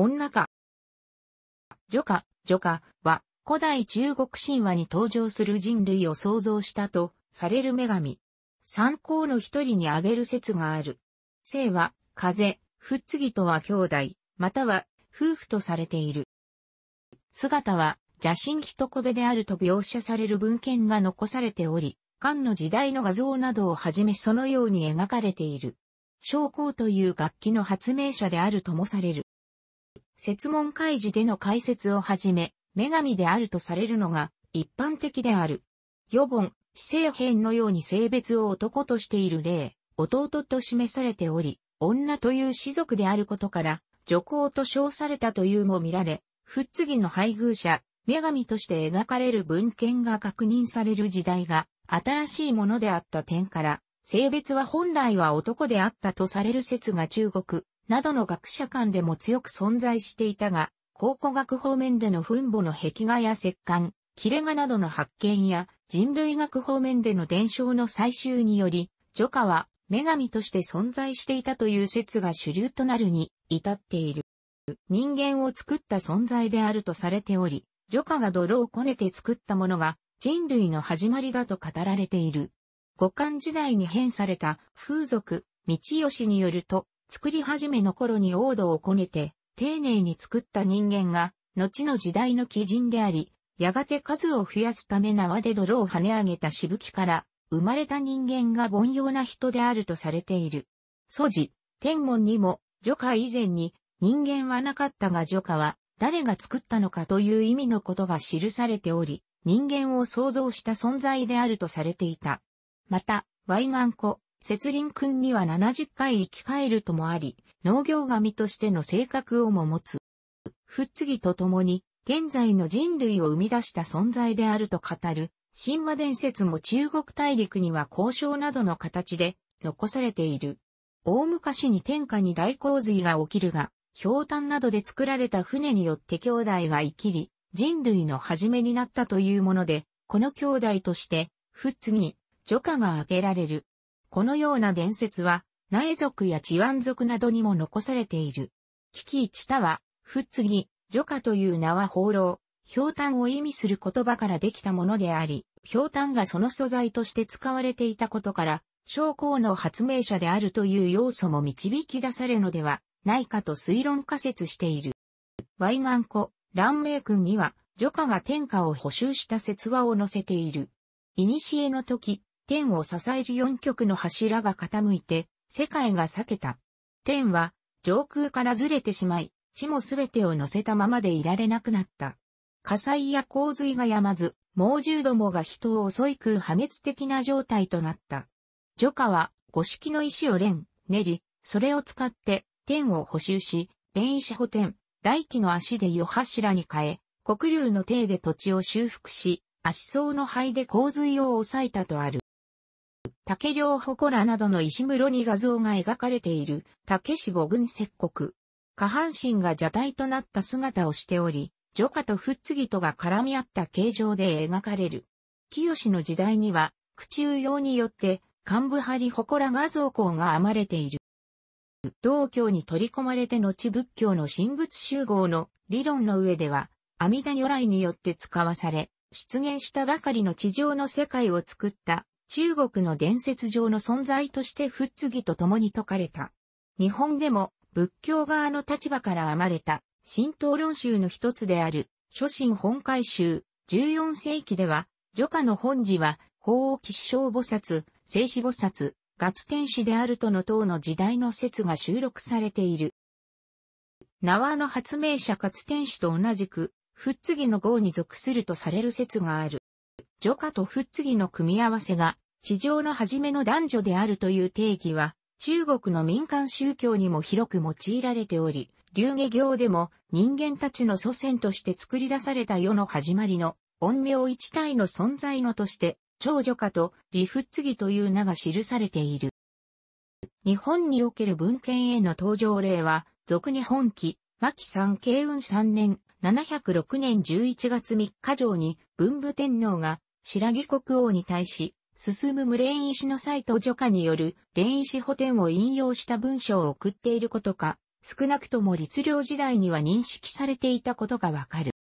女か。女か、女かは、古代中国神話に登場する人類を創造したとされる女神。参考の一人に挙げる説がある。姓は、風、ふっつぎとは兄弟、または夫婦とされている。姿は邪神一コべであると描写される文献が残されており、漢の時代の画像などをはじめそのように描かれている。将校という楽器の発明者であるともされる。説問開示での解説をはじめ、女神であるとされるのが一般的である。予本、死生編のように性別を男としている例、弟と示されており、女という士族であることから、女皇と称されたというも見られ、つぎの配偶者、女神として描かれる文献が確認される時代が、新しいものであった点から、性別は本来は男であったとされる説が中国、などの学者間でも強く存在していたが、考古学方面での墳墓の壁画や石棺、切れ画などの発見や人類学方面での伝承の採集により、女化は女神として存在していたという説が主流となるに至っている。人間を作った存在であるとされており、女化が泥をこねて作ったものが人類の始まりだと語られている。五漢時代に変された風俗、道義によると、作り始めの頃に王道をこねて、丁寧に作った人間が、後の時代の基人であり、やがて数を増やすため縄で泥を跳ね上げたしぶきから、生まれた人間が凡庸な人であるとされている。素地、天文にも、除下以前に、人間はなかったが除下は、誰が作ったのかという意味のことが記されており、人間を創造した存在であるとされていた。また、ワイガン湖、節林君には70回生き返るともあり、農業神としての性格をも持つ。ふっつぎと共に、現在の人類を生み出した存在であると語る、神話伝説も中国大陸には交渉などの形で残されている。大昔に天下に大洪水が起きるが、氷炭などで作られた船によって兄弟が生きり、人類の始めになったというもので、この兄弟として、ふっつぎ、除花が挙げられる。このような伝説は、苗族や治安族などにも残されている。キキイチタは、フッツギ、ジョカという名は放浪、氷炭を意味する言葉からできたものであり、氷炭がその素材として使われていたことから、将校の発明者であるという要素も導き出されるのではないかと推論仮説している。ワイガンコ、ランメイ君には、ジョカが天下を補修した説話を載せている。古の時、天を支える四極の柱が傾いて、世界が裂けた。天は、上空からずれてしまい、地もすべてを乗せたままでいられなくなった。火災や洪水がやまず、猛獣どもが人を襲い食う破滅的な状態となった。除火は、五色の石を練、練り、それを使って、天を補修し、連石補填、大気の足で余柱に変え、黒竜の手で土地を修復し、足層の灰で洪水を抑えたとある。竹両祠などの石室に画像が描かれている竹志母軍石国。下半身が蛇体となった姿をしており、女家とふっつぎとが絡み合った形状で描かれる。清の時代には、口中用によって、幹部張り祠画像校が編まれている。道教に取り込まれて後仏教の神仏集合の理論の上では、阿弥陀如来によって使わされ、出現したばかりの地上の世界を作った中国の伝説上の存在として仏義と共に説かれた。日本でも仏教側の立場から編まれた神道論集の一つである諸神本会集14世紀では除家の本寺は法王吉祥菩薩、聖子菩薩、月天使であるとの等の時代の説が収録されている。縄の発明者月天使と同じく、仏義の号に属するとされる説がある。除下と仏義の組み合わせが地上の初めの男女であるという定義は、中国の民間宗教にも広く用いられており、流下行でも人間たちの祖先として作り出された世の始まりの、恩名一体の存在のとして、長女家と理仏儀という名が記されている。日本における文献への登場例は、俗日本記、牧三慶雲三年、706年11月3日上に、文武天皇が、白木国王に対し、進む無連石のサイト除下による連石補填を引用した文章を送っていることか、少なくとも律令時代には認識されていたことがわかる。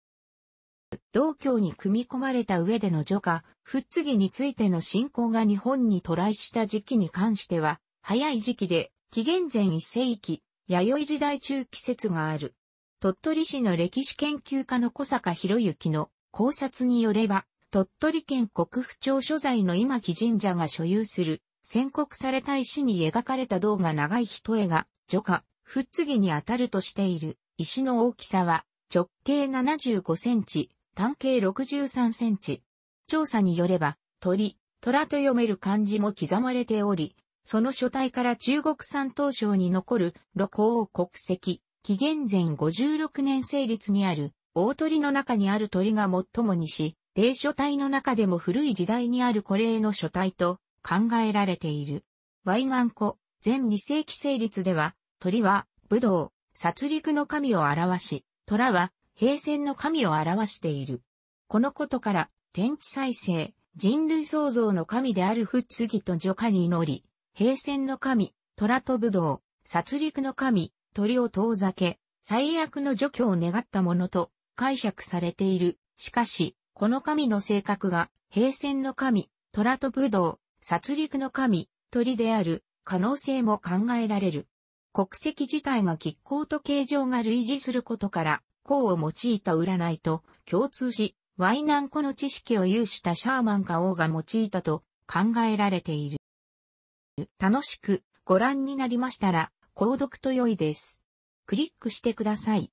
道教に組み込まれた上での除下、仏ぎについての信仰が日本に渡来した時期に関しては、早い時期で、紀元前一世紀、弥生時代中期説がある。鳥取市の歴史研究家の小坂博之の考察によれば、鳥取県国府町所在の今木神社が所有する、宣告された石に描かれた銅が長い一絵が、除下、つぎに当たるとしている、石の大きさは、直径75センチ、単径63センチ。調査によれば、鳥、虎と読める漢字も刻まれており、その書体から中国山東省に残る、露光国籍、紀元前56年成立にある、大鳥の中にある鳥が最も西、霊書体の中でも古い時代にある古霊の書体と考えられている。ワイガンコ、全2世紀成立では、鳥は、武道、殺戮の神を表し、虎は、平戦の神を表している。このことから、天地再生、人類創造の神であるフッツギとジョカに祈り、平戦の神、虎と武道、殺戮の神、鳥を遠ざけ、最悪の除去を願ったものと解釈されている。しかし、この神の性格が、平戦の神、虎と武道、殺戮の神、鳥である、可能性も考えられる。国籍自体が亀甲と形状が類似することから、項を用いた占いと共通し、ワイナンコの知識を有したシャーマンか王が用いたと考えられている。楽しくご覧になりましたら、購読と良いです。クリックしてください。